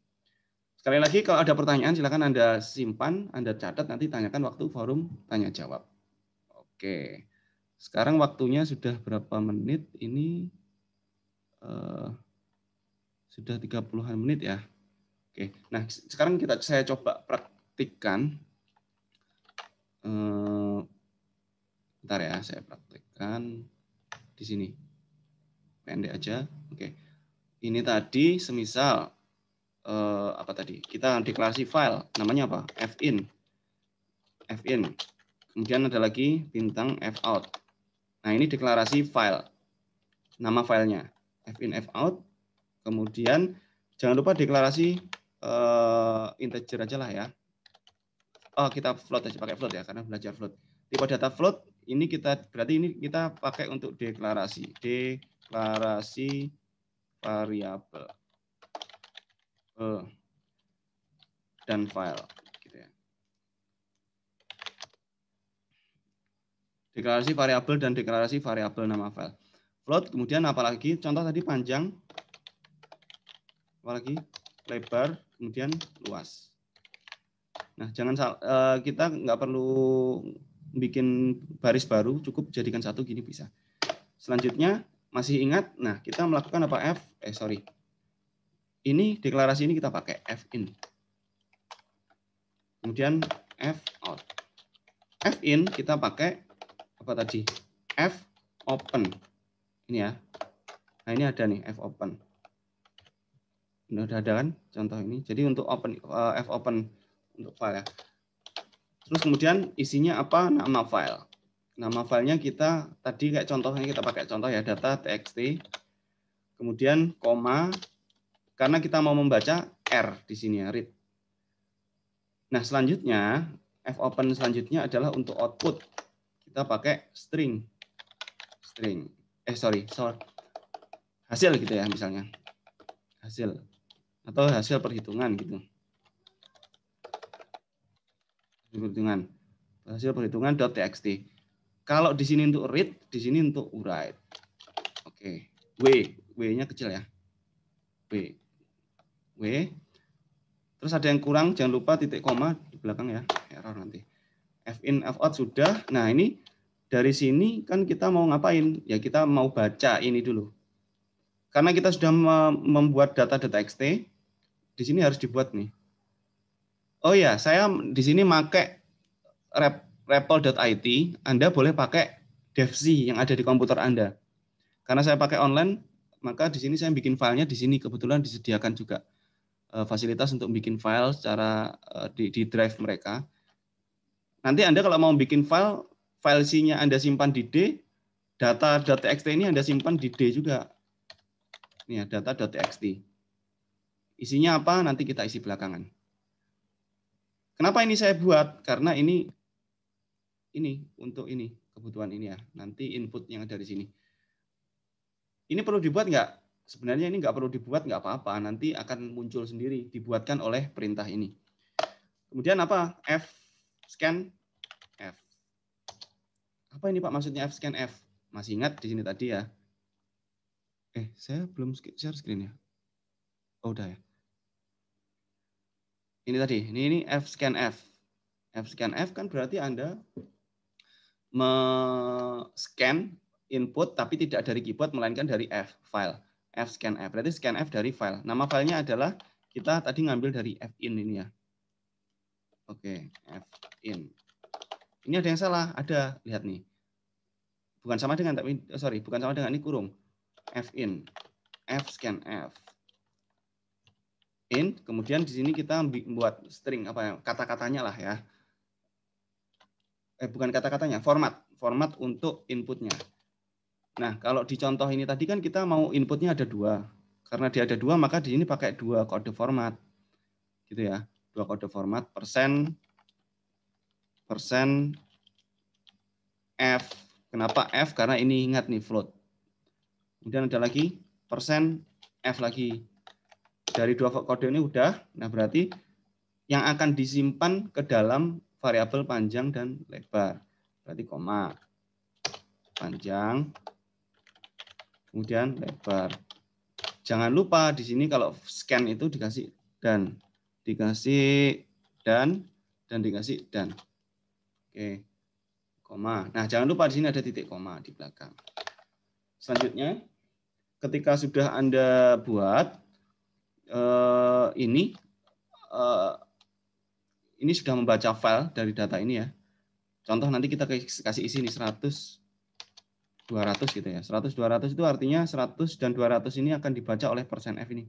Sekali lagi kalau ada pertanyaan silakan Anda simpan, Anda catat nanti tanyakan waktu forum tanya jawab. Oke. Sekarang waktunya sudah berapa menit ini? Eh, sudah 30-an menit ya. Oke. Nah, sekarang kita saya coba praktikkan eh, bentar ya, saya praktikkan di sini. Pendek aja. Oke. Ini tadi semisal eh, apa tadi? Kita deklarasi file namanya apa? fin. fin. Kemudian ada lagi bintang fout. Nah, ini deklarasi file. Nama filenya. F in F out. Kemudian jangan lupa deklarasi uh, integer aja lah ya. Oh, kita float aja pakai float ya karena belajar float. Tipe data float ini kita berarti ini kita pakai untuk deklarasi, deklarasi variable uh, dan file gitu ya. Deklarasi variable dan deklarasi variable nama file float, kemudian apalagi contoh tadi panjang, apalagi lebar, kemudian luas. Nah, jangan eh, kita nggak perlu bikin baris baru, cukup jadikan satu gini bisa. Selanjutnya masih ingat, nah kita melakukan apa f? Eh sorry, ini deklarasi ini kita pakai f in, kemudian f out. F in kita pakai apa tadi? F open ini ya. Nah, ini ada nih F open. Ini udah ada kan contoh ini. Jadi untuk open eh, F open untuk file ya. Terus kemudian isinya apa? Nama file. Nama filenya kita tadi kayak contohnya kita pakai contoh ya data txt. Kemudian koma karena kita mau membaca R di sini ya, read. Nah, selanjutnya f open selanjutnya adalah untuk output. Kita pakai string. String eh sorry, sorry hasil gitu ya misalnya hasil atau hasil perhitungan gitu perhitungan hasil perhitungan .txt kalau di sini untuk read di sini untuk write oke okay. w w-nya kecil ya w w terus ada yang kurang jangan lupa titik koma di belakang ya error nanti f in f out sudah nah ini dari sini kan kita mau ngapain? Ya kita mau baca ini dulu. Karena kita sudah membuat data-data XT, di sini harus dibuat nih. Oh ya, saya di sini pakai rep, repl.it, Anda boleh pakai DevC yang ada di komputer Anda. Karena saya pakai online, maka di sini saya bikin filenya di sini kebetulan disediakan juga e, fasilitas untuk bikin file secara e, di, di drive mereka. Nanti Anda kalau mau bikin file file C-nya Anda simpan di D, data-data TXT ini Anda simpan di D juga. Ini ya, TXT. Isinya apa? Nanti kita isi belakangan. Kenapa ini saya buat? Karena ini ini untuk ini kebutuhan ini ya. Nanti input yang ada di sini. Ini perlu dibuat nggak? Sebenarnya ini nggak perlu dibuat nggak apa-apa. Nanti akan muncul sendiri dibuatkan oleh perintah ini. Kemudian apa? F scan F. Apa ini Pak maksudnya F scan F? Masih ingat di sini tadi ya? Eh, saya belum share screen ya? Oh, udah ya. Ini tadi, ini, ini F scan F. F scan F kan berarti Anda scan input tapi tidak dari keyboard melainkan dari F file. F scan F. Berarti scan F dari file. Nama filenya adalah kita tadi ngambil dari F in ini ya. Oke, F in. Ini ada yang salah, ada. Lihat nih. Bukan sama dengan tapi eh, sorry, bukan sama dengan ini kurung. F in, F scan F. In, kemudian di sini kita membuat string apa ya, kata-katanya lah ya. Eh bukan kata-katanya, format, format untuk inputnya. Nah, kalau di contoh ini tadi kan kita mau inputnya ada dua. Karena dia ada dua, maka di sini pakai dua kode format. Gitu ya dua kode format persen persen F. Kenapa F? Karena ini ingat nih float. Kemudian ada lagi persen F lagi. Dari dua kode ini udah. Nah, berarti yang akan disimpan ke dalam variabel panjang dan lebar. Berarti koma panjang kemudian lebar. Jangan lupa di sini kalau scan itu dikasih dan dikasih dan dan dikasih dan. Oke. Koma. Nah, jangan lupa di sini ada titik koma di belakang. Selanjutnya, ketika sudah Anda buat eh, ini eh, ini sudah membaca file dari data ini ya. Contoh nanti kita kasih isi ini 100 200 gitu ya. 100 200 itu artinya 100 dan 200 ini akan dibaca oleh persen %f ini.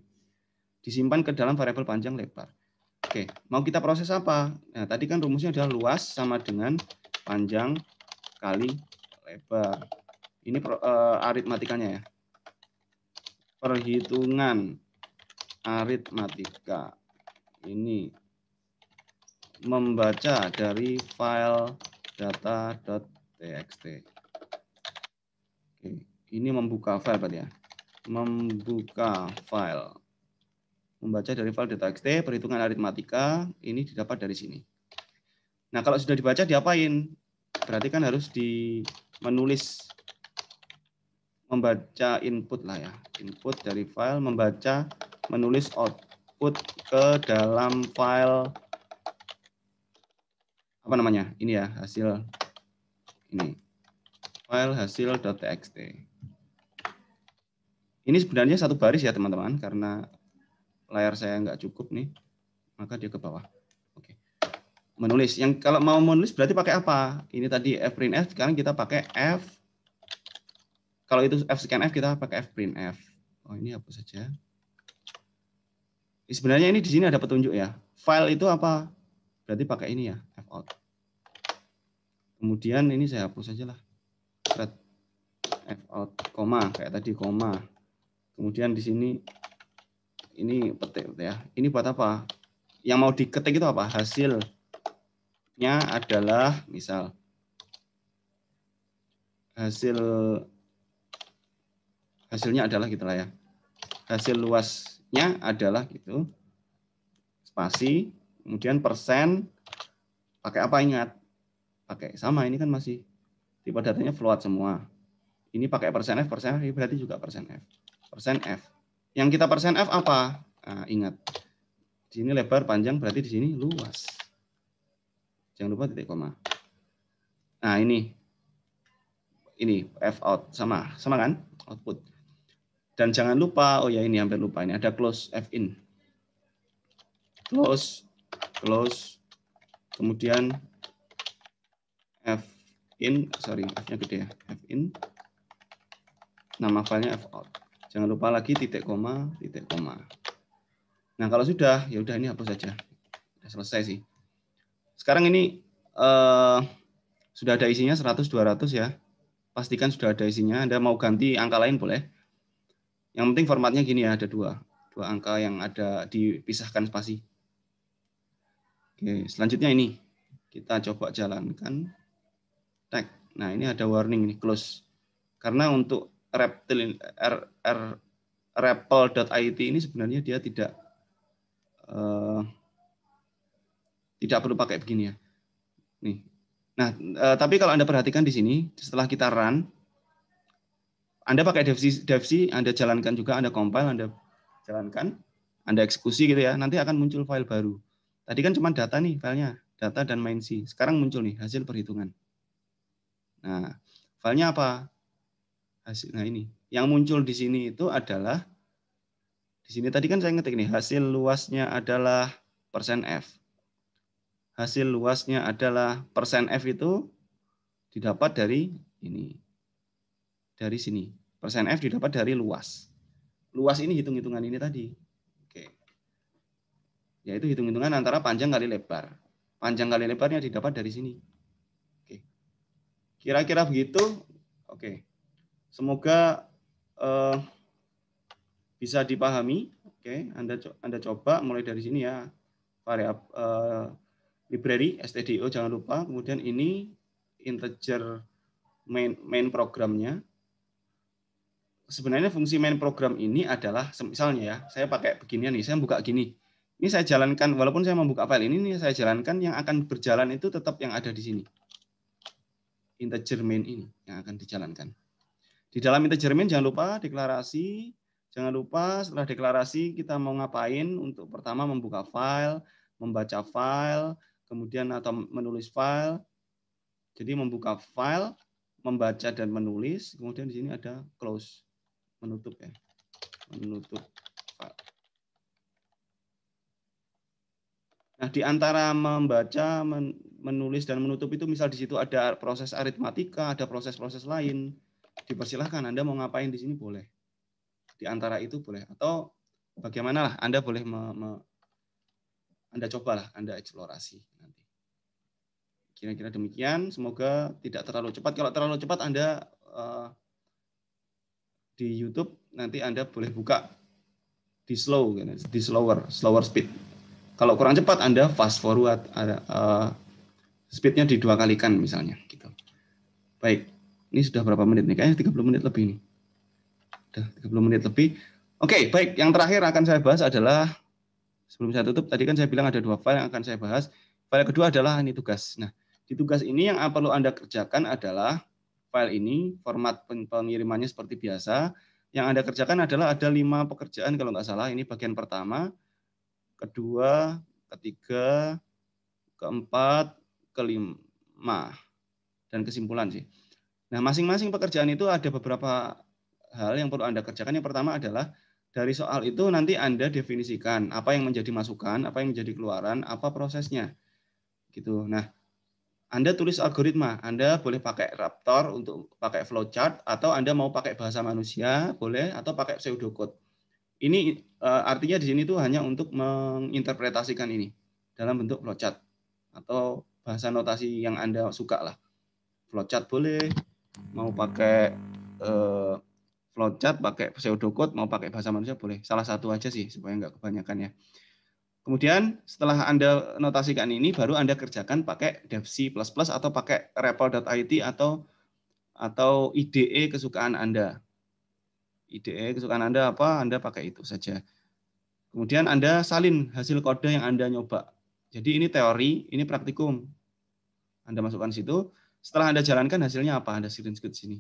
Disimpan ke dalam variabel panjang lebar. Oke, mau kita proses apa? Nah, tadi kan rumusnya adalah luas sama dengan panjang kali lebar. Ini uh, aritmatikanya ya. Perhitungan aritmatika. Ini membaca dari file data.txt. Oke, ini membuka file berarti ya. Membuka file Membaca dari file data XT, perhitungan aritmatika, ini didapat dari sini. Nah, kalau sudah dibaca, diapain? Berarti kan harus di menulis, membaca input lah ya. Input dari file, membaca, menulis output ke dalam file, apa namanya? Ini ya, hasil ini. File hasil.txt. Ini sebenarnya satu baris ya teman-teman, karena layar saya nggak cukup nih, maka dia ke bawah. Oke. Menulis. Yang kalau mau menulis berarti pakai apa? Ini tadi f print f, sekarang kita pakai f. Kalau itu f scan f, kita pakai f print f. Oh ini apa saja? Sebenarnya ini di sini ada petunjuk ya. File itu apa? Berarti pakai ini ya, f out. Kemudian ini saya hapus saja lah. F out, koma kayak tadi koma. Kemudian di sini ini petik ya. Ini buat apa? Yang mau diketik itu apa? Hasilnya adalah misal hasil hasilnya adalah gitu lah ya. Hasil luasnya adalah gitu. Spasi, kemudian persen pakai apa ingat? Pakai sama ini kan masih tipe datanya float semua. Ini pakai persen F, persen F berarti juga persen F. Persen F yang kita persen F apa? Nah, ingat. Di sini lebar panjang berarti di sini luas. Jangan lupa titik koma. Nah, ini. Ini F out sama, sama kan? Output. Dan jangan lupa, oh ya ini hampir lupa ini ada close F in. Close close kemudian F in, sorry, F-nya gede ya, F in, nama filenya F out. Jangan lupa lagi titik koma, titik koma. Nah, kalau sudah, ya udah ini hapus saja. Sudah selesai sih. Sekarang ini eh, sudah ada isinya 100 200 ya. Pastikan sudah ada isinya. Anda mau ganti angka lain boleh. Yang penting formatnya gini ya, ada dua. Dua angka yang ada dipisahkan spasi. Oke, selanjutnya ini. Kita coba jalankan. Tag. Nah, ini ada warning ini close. Karena untuk reptil r, ini sebenarnya dia tidak uh, tidak perlu pakai begini ya. Nih. Nah, uh, tapi kalau Anda perhatikan di sini setelah kita run anda pakai devsi, devsi, Anda jalankan juga, Anda compile, Anda jalankan, Anda eksekusi gitu ya, nanti akan muncul file baru. Tadi kan cuma data nih filenya, data dan main C. Sekarang muncul nih hasil perhitungan. Nah, filenya apa? hasil nah ini yang muncul di sini itu adalah di sini tadi kan saya ngetik nih hasil luasnya adalah persen f hasil luasnya adalah persen f itu didapat dari ini dari sini persen f didapat dari luas luas ini hitung-hitungan ini tadi oke yaitu hitung-hitungan antara panjang kali lebar panjang kali lebarnya didapat dari sini oke kira-kira begitu oke Semoga uh, bisa dipahami. Oke, Anda Anda coba mulai dari sini ya. Variab uh, library stdio jangan lupa. Kemudian ini integer main main programnya. Sebenarnya fungsi main program ini adalah misalnya ya, saya pakai beginian nih, saya buka gini. Ini saya jalankan walaupun saya membuka file ini, ini saya jalankan yang akan berjalan itu tetap yang ada di sini. Integer main ini yang akan dijalankan. Di dalam minta jangan lupa deklarasi, jangan lupa setelah deklarasi kita mau ngapain untuk pertama membuka file, membaca file, kemudian atau menulis file. Jadi membuka file, membaca dan menulis, kemudian di sini ada close, menutup ya. Menutup file. Nah, di antara membaca, menulis, dan menutup itu misal di situ ada proses aritmatika, ada proses-proses lain dipersilahkan Anda mau ngapain di sini boleh. Di antara itu boleh atau bagaimanalah Anda boleh me, me, Anda cobalah, Anda eksplorasi nanti. Kira-kira demikian, semoga tidak terlalu cepat. Kalau terlalu cepat Anda uh, di YouTube nanti Anda boleh buka di slow di slower, slower speed. Kalau kurang cepat Anda fast forward, uh, speednya dua kalikan misalnya gitu. Baik, ini sudah berapa menit nih? Kayaknya 30 menit lebih nih. Sudah 30 menit lebih. Oke, okay, baik. Yang terakhir akan saya bahas adalah sebelum saya tutup tadi kan saya bilang ada dua file yang akan saya bahas. File kedua adalah ini tugas. Nah, di tugas ini yang perlu Anda kerjakan adalah file ini format pengirimannya seperti biasa. Yang Anda kerjakan adalah ada lima pekerjaan kalau nggak salah. Ini bagian pertama, kedua, ketiga, keempat, kelima, dan kesimpulan sih. Nah, masing-masing pekerjaan itu ada beberapa hal yang perlu Anda kerjakan. Yang pertama adalah dari soal itu nanti Anda definisikan apa yang menjadi masukan, apa yang menjadi keluaran, apa prosesnya. Gitu. Nah, Anda tulis algoritma. Anda boleh pakai Raptor untuk pakai flowchart atau Anda mau pakai bahasa manusia, boleh atau pakai pseudocode. Ini eh, artinya di sini itu hanya untuk menginterpretasikan ini dalam bentuk flowchart atau bahasa notasi yang Anda suka lah. Flowchart boleh, mau pakai eh, flowchart, pakai pseudocode, mau pakai bahasa manusia boleh. Salah satu aja sih supaya nggak kebanyakan ya. Kemudian setelah Anda notasikan ini, baru Anda kerjakan pakai devc++ atau pakai repl.it atau atau IDE kesukaan Anda. IDE kesukaan Anda apa? Anda pakai itu saja. Kemudian Anda salin hasil kode yang Anda nyoba. Jadi ini teori, ini praktikum. Anda masukkan situ. Setelah Anda jalankan hasilnya apa? Anda screenshot sini.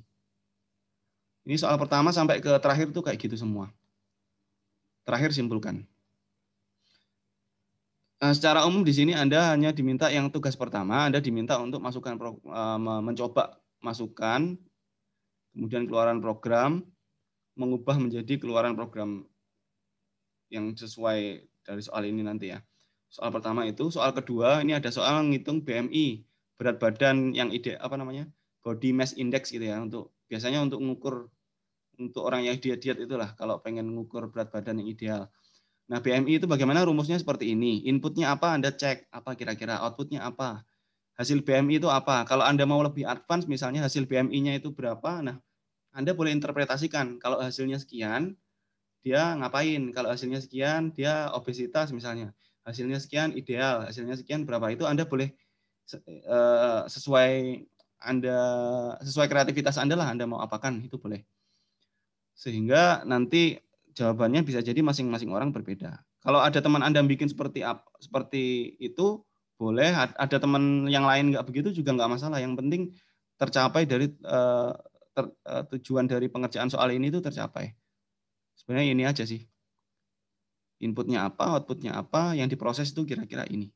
Ini soal pertama sampai ke terakhir tuh kayak gitu semua. Terakhir simpulkan. Nah, secara umum di sini Anda hanya diminta yang tugas pertama, Anda diminta untuk masukkan eh, mencoba masukkan kemudian keluaran program, mengubah menjadi keluaran program yang sesuai dari soal ini nanti ya. Soal pertama itu, soal kedua ini ada soal menghitung BMI berat badan yang ide apa namanya body mass index gitu ya untuk biasanya untuk mengukur untuk orang yang diet diet itulah kalau pengen mengukur berat badan yang ideal. Nah BMI itu bagaimana rumusnya seperti ini. Inputnya apa Anda cek apa kira-kira outputnya apa. Hasil BMI itu apa? Kalau Anda mau lebih advance misalnya hasil BMI-nya itu berapa? Nah, Anda boleh interpretasikan kalau hasilnya sekian dia ngapain? Kalau hasilnya sekian dia obesitas misalnya. Hasilnya sekian ideal, hasilnya sekian berapa? Itu Anda boleh Eh, sesuai anda sesuai kreativitas anda lah anda mau apakan itu boleh sehingga nanti jawabannya bisa jadi masing-masing orang berbeda kalau ada teman anda bikin seperti seperti itu boleh ada teman yang lain nggak begitu juga nggak masalah yang penting tercapai dari eh, ter, eh, tujuan dari pengerjaan soal ini itu tercapai sebenarnya ini aja sih inputnya apa outputnya apa yang diproses itu kira-kira ini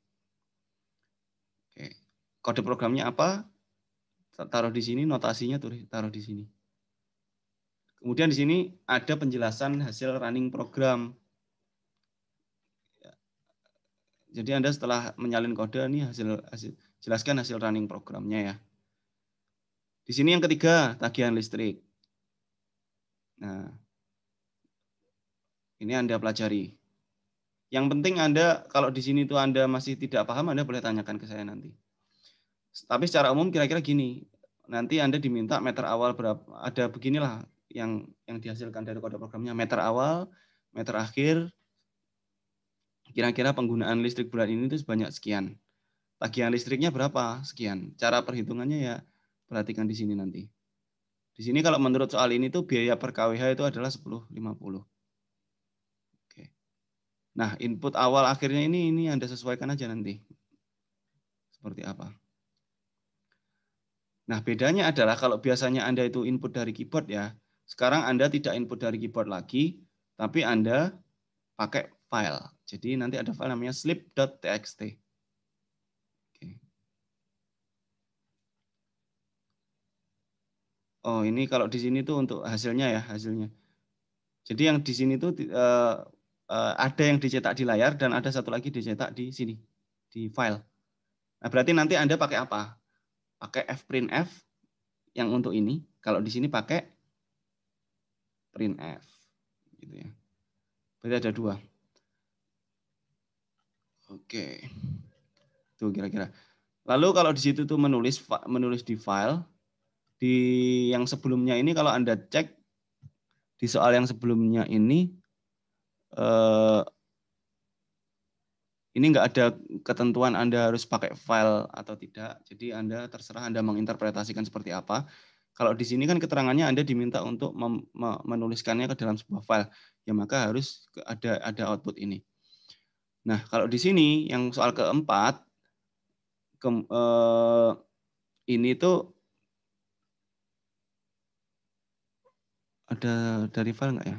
kode programnya apa, taruh di sini, notasinya taruh di sini. Kemudian di sini ada penjelasan hasil running program. Ya. Jadi Anda setelah menyalin kode ini hasil, hasil jelaskan hasil running programnya ya. Di sini yang ketiga tagihan listrik. Nah, ini Anda pelajari. Yang penting Anda kalau di sini itu Anda masih tidak paham Anda boleh tanyakan ke saya nanti. Tapi secara umum kira-kira gini, nanti Anda diminta meter awal berapa, ada beginilah yang yang dihasilkan dari kode programnya, meter awal, meter akhir, kira-kira penggunaan listrik bulan ini itu sebanyak sekian. Tagihan listriknya berapa? Sekian. Cara perhitungannya ya perhatikan di sini nanti. Di sini kalau menurut soal ini tuh biaya per KWH itu adalah 10.50. Oke. Nah, input awal akhirnya ini ini Anda sesuaikan aja nanti. Seperti apa? Nah, bedanya adalah kalau biasanya Anda itu input dari keyboard ya, sekarang Anda tidak input dari keyboard lagi, tapi Anda pakai file. Jadi nanti ada file namanya slip.txt. Oh, ini kalau di sini tuh untuk hasilnya ya, hasilnya. Jadi yang di sini tuh eh, eh, ada yang dicetak di layar dan ada satu lagi dicetak di sini, di file. Nah, berarti nanti Anda pakai apa? pakai f print f yang untuk ini. Kalau di sini pakai print f, gitu ya. Berarti ada dua. Oke, tuh kira-kira. Lalu kalau di situ tuh menulis menulis di file di yang sebelumnya ini kalau anda cek di soal yang sebelumnya ini eh, ini nggak ada ketentuan Anda harus pakai file atau tidak. Jadi Anda terserah Anda menginterpretasikan seperti apa. Kalau di sini kan keterangannya Anda diminta untuk menuliskannya ke dalam sebuah file, ya maka harus ada ada output ini. Nah, kalau di sini yang soal keempat ke, eh, ini tuh ada dari file nggak ya?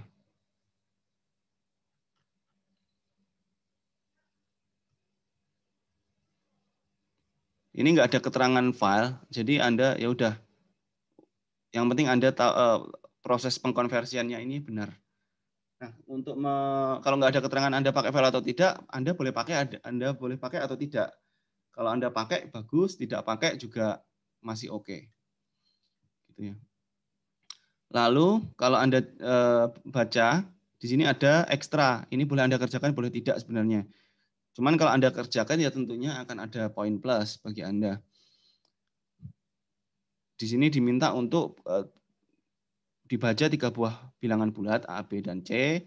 ini nggak ada keterangan file, jadi Anda ya udah. Yang penting Anda tahu, uh, proses pengkonversiannya ini benar. Nah, untuk me, kalau nggak ada keterangan Anda pakai file atau tidak, Anda boleh pakai Anda boleh pakai atau tidak. Kalau Anda pakai bagus, tidak pakai juga masih oke. Okay. Gitu ya. Lalu kalau Anda uh, baca di sini ada ekstra, ini boleh Anda kerjakan boleh tidak sebenarnya. Cuman kalau Anda kerjakan ya tentunya akan ada poin plus bagi Anda. Di sini diminta untuk eh, dibaca tiga buah bilangan bulat A, B, dan C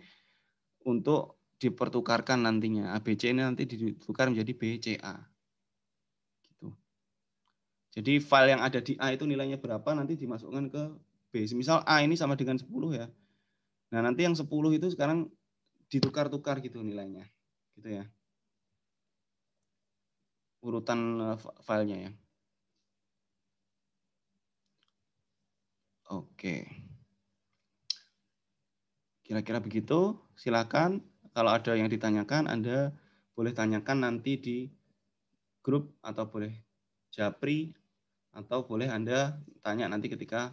untuk dipertukarkan nantinya. A, B, C ini nanti ditukar menjadi B, BCA. Gitu. Jadi file yang ada di A itu nilainya berapa nanti dimasukkan ke B. Misal A ini sama dengan 10 ya. Nah, nanti yang 10 itu sekarang ditukar-tukar gitu nilainya. Gitu ya urutan eh, filenya ya. Oke. Kira-kira begitu. Silakan kalau ada yang ditanyakan Anda boleh tanyakan nanti di grup atau boleh japri atau boleh Anda tanya nanti ketika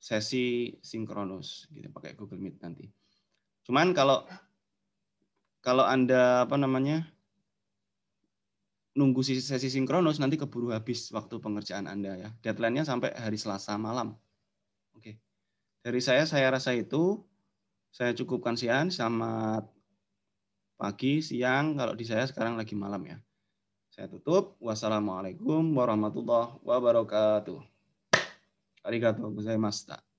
sesi sinkronus gitu pakai Google Meet nanti. Cuman kalau kalau Anda apa namanya? nunggu sesi sinkronus nanti keburu habis waktu pengerjaan Anda ya. Deadline-nya sampai hari Selasa malam. Oke. Dari saya saya rasa itu saya cukupkan sian, sama pagi, siang, kalau di saya sekarang lagi malam ya. Saya tutup. Wassalamualaikum warahmatullahi wabarakatuh. Arigatou gozaimashita.